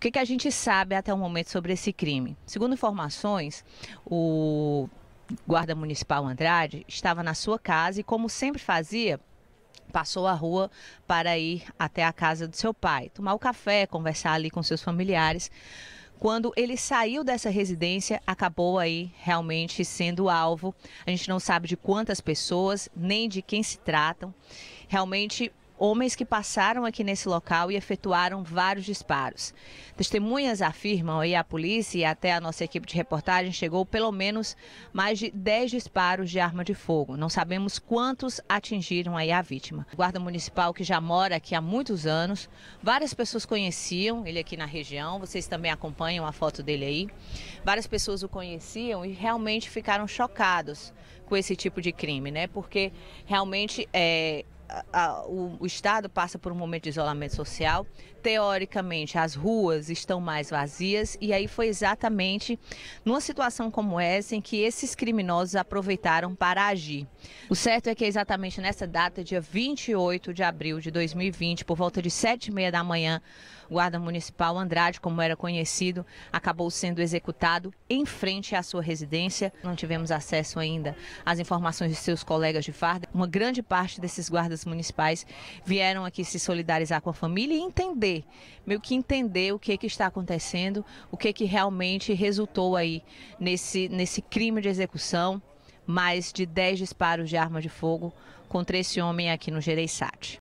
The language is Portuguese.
O que, que a gente sabe até o momento sobre esse crime? Segundo informações, o guarda municipal Andrade estava na sua casa e, como sempre fazia, passou a rua para ir até a casa do seu pai, tomar o café, conversar ali com seus familiares. Quando ele saiu dessa residência, acabou aí realmente sendo alvo. A gente não sabe de quantas pessoas, nem de quem se tratam. Realmente homens que passaram aqui nesse local e efetuaram vários disparos. Testemunhas afirmam, e a polícia e até a nossa equipe de reportagem chegou pelo menos mais de 10 disparos de arma de fogo. Não sabemos quantos atingiram aí a vítima. O guarda municipal que já mora aqui há muitos anos, várias pessoas conheciam ele aqui na região, vocês também acompanham a foto dele aí. Várias pessoas o conheciam e realmente ficaram chocados com esse tipo de crime, né? Porque realmente é, a, o, o, Estado passa por um momento de isolamento social. Teoricamente, as ruas estão mais vazias, e aí foi exatamente numa situação como essa em que esses criminosos aproveitaram para agir. O certo é que é exatamente nessa data, dia 28 de abril de 2020, por volta de 7 e meia da manhã, o guarda municipal Andrade, como era conhecido, acabou sendo executado em frente à sua residência. Não tivemos acesso ainda às informações de seus colegas de farda. Uma grande parte desses guardas municipais vieram aqui se solidarizar com a família e entender, meio que entender o que, que está acontecendo, o que, que realmente resultou aí nesse, nesse crime de execução, mais de 10 disparos de arma de fogo contra esse homem aqui no Gereissati.